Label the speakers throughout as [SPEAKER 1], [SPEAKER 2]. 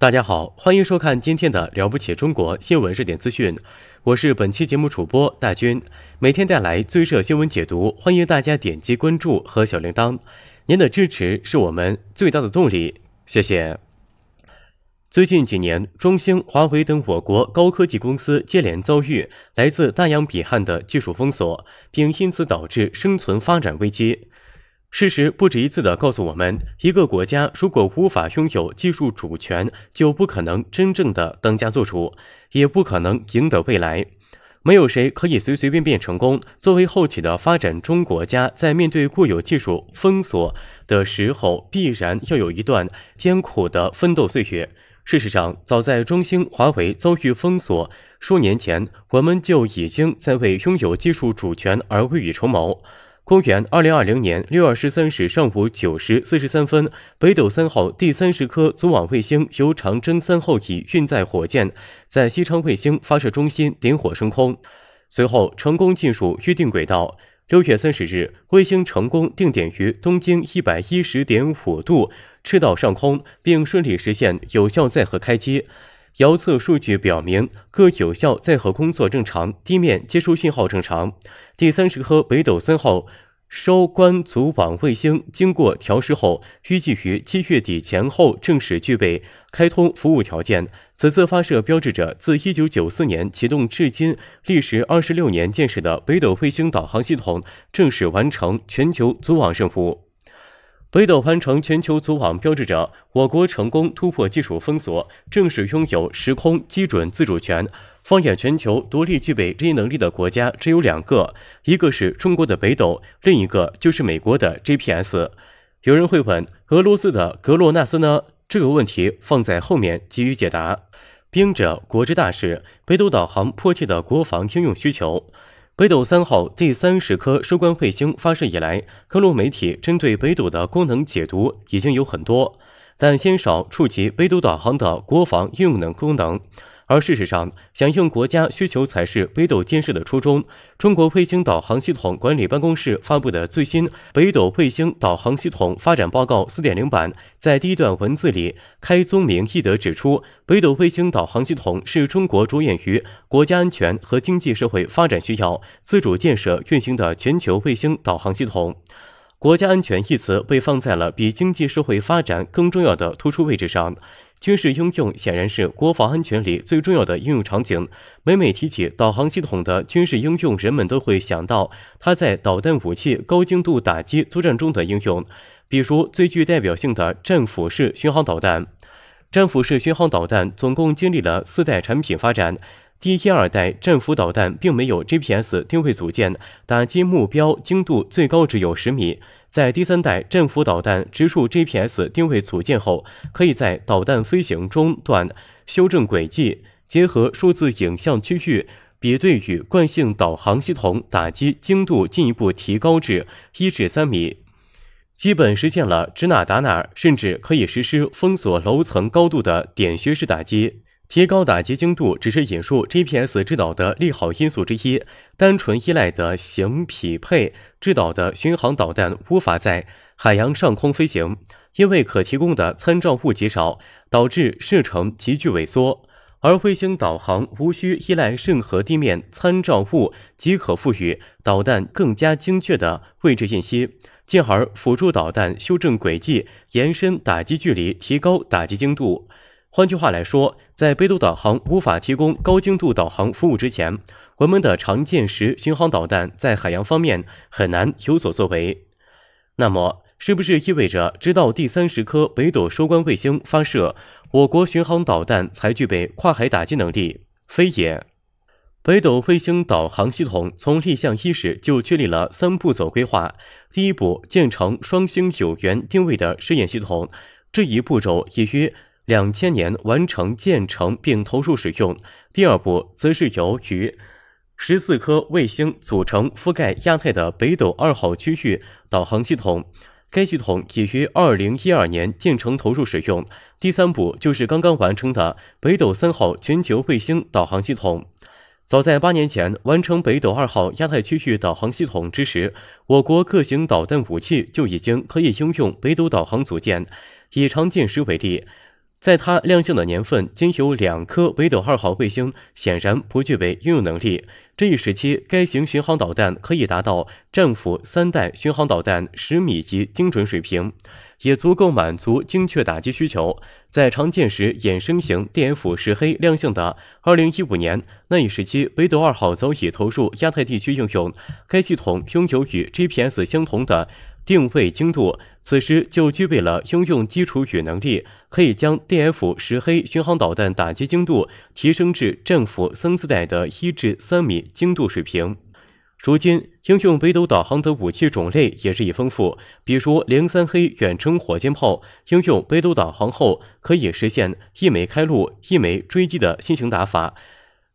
[SPEAKER 1] 大家好，欢迎收看今天的《了不起中国》新闻热点资讯。我是本期节目主播大军，每天带来最热新闻解读。欢迎大家点击关注和小铃铛，您的支持是我们最大的动力。谢谢。最近几年，中兴、华为等我国高科技公司接连遭遇来自大洋彼岸的技术封锁，并因此导致生存发展危机。事实不止一次地告诉我们，一个国家如果无法拥有技术主权，就不可能真正的当家作主，也不可能赢得未来。没有谁可以随随便便成功。作为后起的发展中国家，在面对固有技术封锁的时候，必然要有一段艰苦的奋斗岁月。事实上，早在中兴、华为遭遇封锁数年前，我们就已经在为拥有技术主权而未雨绸缪。公元二零二零年六月十三日上午九时四十三分，北斗三号第三十颗组网卫星由长征三号乙运载火箭在西昌卫星发射中心点火升空，随后成功进入预定轨道。六月三十日，卫星成功定点于东经一百一十点五度赤道上空，并顺利实现有效载荷开机。遥测数据表明，各有效载荷工作正常，地面接收信号正常。第三十颗北斗三号收官组网卫星经过调试后，预计于七月底前后正式具备开通服务条件。此次发射标志着自一九九四年启动至今历时二十六年建设的北斗卫星导航系统正式完成全球组网任务。北斗完成全球组网，标志着我国成功突破技术封锁，正式拥有时空基准自主权。放眼全球，独立具备这一能力的国家只有两个，一个是中国的北斗，另一个就是美国的 GPS。有人会问，俄罗斯的格洛纳斯呢？这个问题放在后面给予解答。兵者，国之大事。北斗导航迫切的国防应用需求。北斗三号第三十颗收官卫星发射以来，各路媒体针对北斗的功能解读已经有很多，但鲜少触及北斗导航的国防应用能功能。而事实上，响应国家需求才是北斗建设的初衷。中国卫星导航系统管理办公室发布的最新《北斗卫星导航系统发展报告》4.0版，在第一段文字里，开宗明义地指出，北斗卫星导航系统是中国着眼于国家安全和经济社会发展需要，自主建设、运行的全球卫星导航系统。国家安全一词被放在了比经济社会发展更重要的突出位置上。军事应用显然是国防安全里最重要的应用场景。每每提起导航系统的军事应用，人们都会想到它在导弹武器高精度打击作战中的应用，比如最具代表性的战斧式巡航导弹。战斧式巡航导弹总共经历了四代产品发展，第一、二代战斧导弹并没有 GPS 定位组件，打击目标精度最高只有十米。在第三代战斧导弹植入 GPS 定位组件后，可以在导弹飞行中段修正轨迹，结合数字影像区域比对与惯性导航系统，打击精度进一步提高至一至三米，基本实现了指哪打哪，甚至可以实施封锁楼层高度的点穴式打击。提高打击精度只是引入 GPS 制导的利好因素之一。单纯依赖的形匹配制导的巡航导弹无法在海洋上空飞行，因为可提供的参照物极少，导致射程急剧萎缩。而卫星导航无需依赖任何地面参照物，即可赋予导弹更加精确的位置信息，进而辅助导弹修正轨迹，延伸打击距离，提高打击精度。换句话来说，在北斗导航无法提供高精度导航服务之前，我们的常见时巡航导弹在海洋方面很难有所作为。那么，是不是意味着直到第三十颗北斗收官卫星发射，我国巡航导弹才具备跨海打击能力？非也。北斗卫星导航系统从立项伊始就确立了三步走规划，第一步建成双星有源定位的试验系统，这一步骤也约。两千年完成建成并投入使用。第二步则是由于十四颗卫星组成覆盖亚太的北斗二号区域导航系统，该系统已于二零一二年建成投入使用。第三步就是刚刚完成的北斗三号全球卫星导航系统。早在八年前完成北斗二号亚太区域导航系统之时，我国各型导弹武器就已经可以应用北斗导航组件。以长剑十为例。在它亮相的年份，仅有两颗北斗二号卫星，显然不具备应用能力。这一时期，该型巡航导弹可以达到战斧三代巡航导弹十米级精准水平，也足够满足精确打击需求。在常见时衍生型 DF 十黑亮相的2015年，那一时期，北斗二号早已投入亚太地区应用。该系统拥有与 GPS 相同的定位精度，此时就具备了应用基础与能力，可以将 DF 十黑巡航导弹打击精度提升至政府三四代的一至三米精度水平。如今，应用北斗导航的武器种类也日益丰富，比如零三黑远程火箭炮应用北斗导航后，可以实现一枚开路、一枚追击的新型打法。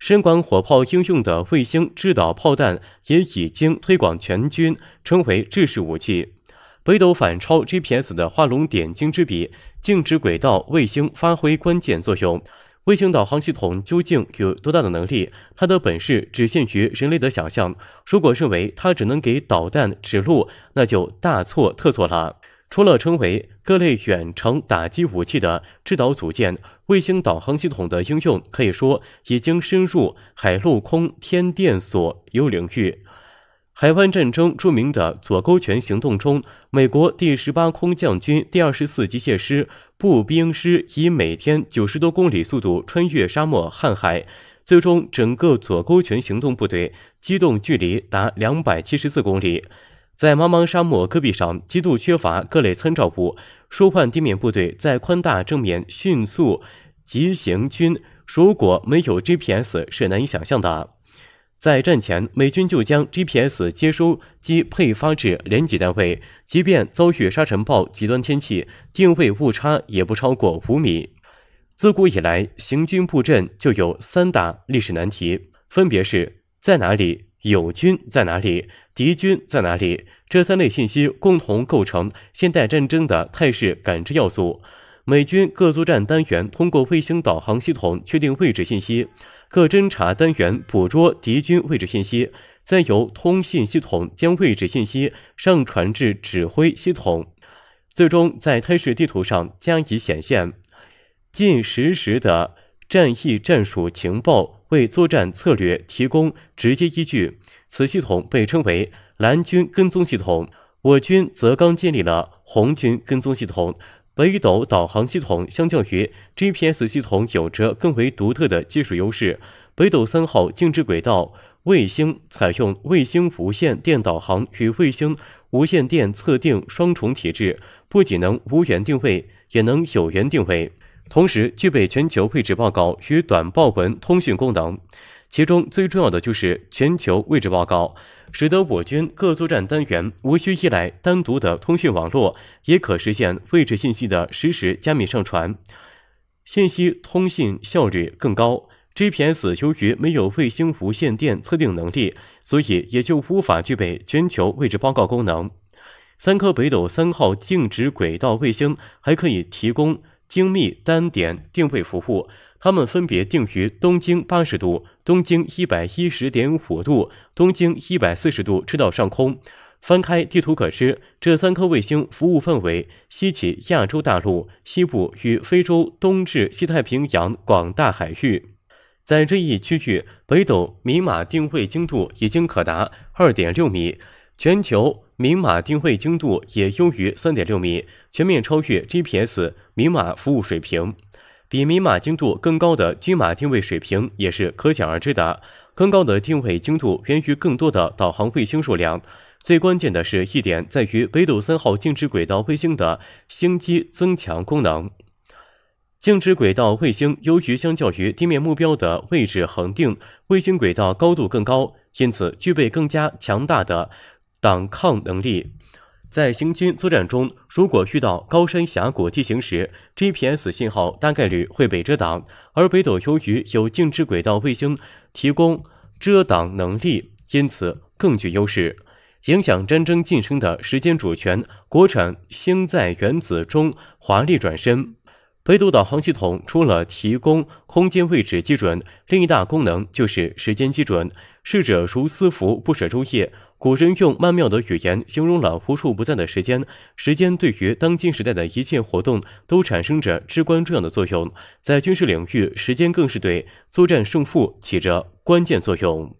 [SPEAKER 1] 深管火炮应用的卫星制导炮弹也已经推广全军，成为制式武器。北斗反超 GPS 的画龙点睛之笔，静止轨道卫星发挥关键作用。卫星导航系统究竟有多大的能力？它的本事只限于人类的想象。如果认为它只能给导弹指路，那就大错特错了。除了称为各类远程打击武器的制导组件，卫星导航系统的应用可以说已经深入海陆空天电所有领域。海湾战争著名的左勾拳行动中，美国第十八空降军第二十四机械师步兵师以每天九十多公里速度穿越沙漠瀚海，最终整个左勾拳行动部队机动距离达两百七十四公里。在茫茫沙漠戈壁上，极度缺乏各类参照物，舒缓地面部队在宽大正面迅速急行军，如果没有 GPS 是难以想象的。在战前，美军就将 GPS 接收机配发至连级单位，即便遭遇沙尘暴极端天气，定位误差也不超过五米。自古以来，行军布阵就有三大历史难题，分别是在哪里、友军在哪里、敌军在哪里。这三类信息共同构成现代战争的态势感知要素。美军各作战单元通过卫星导航系统确定位置信息，各侦察单元捕捉敌军位置信息，再由通信系统将位置信息上传至指挥系统，最终在态势地图上加以显现。近实时的战役战术情报为作战策略提供直接依据。此系统被称为“蓝军跟踪系统”，我军则刚建立了“红军跟踪系统”。北斗导航系统相较于 GPS 系统有着更为独特的技术优势。北斗三号静止轨道卫星采用卫星无线电导航与卫星无线电测定双重体制，不仅能无源定位，也能有源定位，同时具备全球位置报告与短报文通讯功能。其中最重要的就是全球位置报告，使得我军各作战单元无需依赖单独的通讯网络，也可实现位置信息的实时加密上传，信息通信效率更高。GPS 由于没有卫星无线电测定能力，所以也就无法具备全球位置报告功能。三颗北斗三号静止轨道卫星还可以提供精密单点定位服务。它们分别定于东经八十度、东经一百一十点五度、东经一百四十度赤道上空。翻开地图可知，这三颗卫星服务范围西起亚洲大陆西部与非洲东至西太平洋广大海域。在这一区域，北斗明码定位精度已经可达二点六米，全球明码定位精度也优于三点六米，全面超越 GPS 明码服务水平。比明码精度更高的军码定位水平也是可想而知的。更高的定位精度源于更多的导航卫星数量。最关键的是一点在于北斗三号静止轨道卫星的星基增强功能。静止轨道卫星由于相较于地面目标的位置恒定，卫星轨道高度更高，因此具备更加强大的挡抗能力。在行军作战中，如果遇到高山峡谷地形时，GPS 信号大概率会被遮挡，而北斗由于有静止轨道卫星提供遮挡能力，因此更具优势。影响战争晋升的时间主权，国产星在原子中华丽转身。北斗导航系统除了提供空间位置基准，另一大功能就是时间基准。逝者如斯夫，不舍昼夜。古人用曼妙的语言形容了无处不在的时间。时间对于当今时代的一切活动都产生着至关重要的作用。在军事领域，时间更是对作战胜负起着关键作用。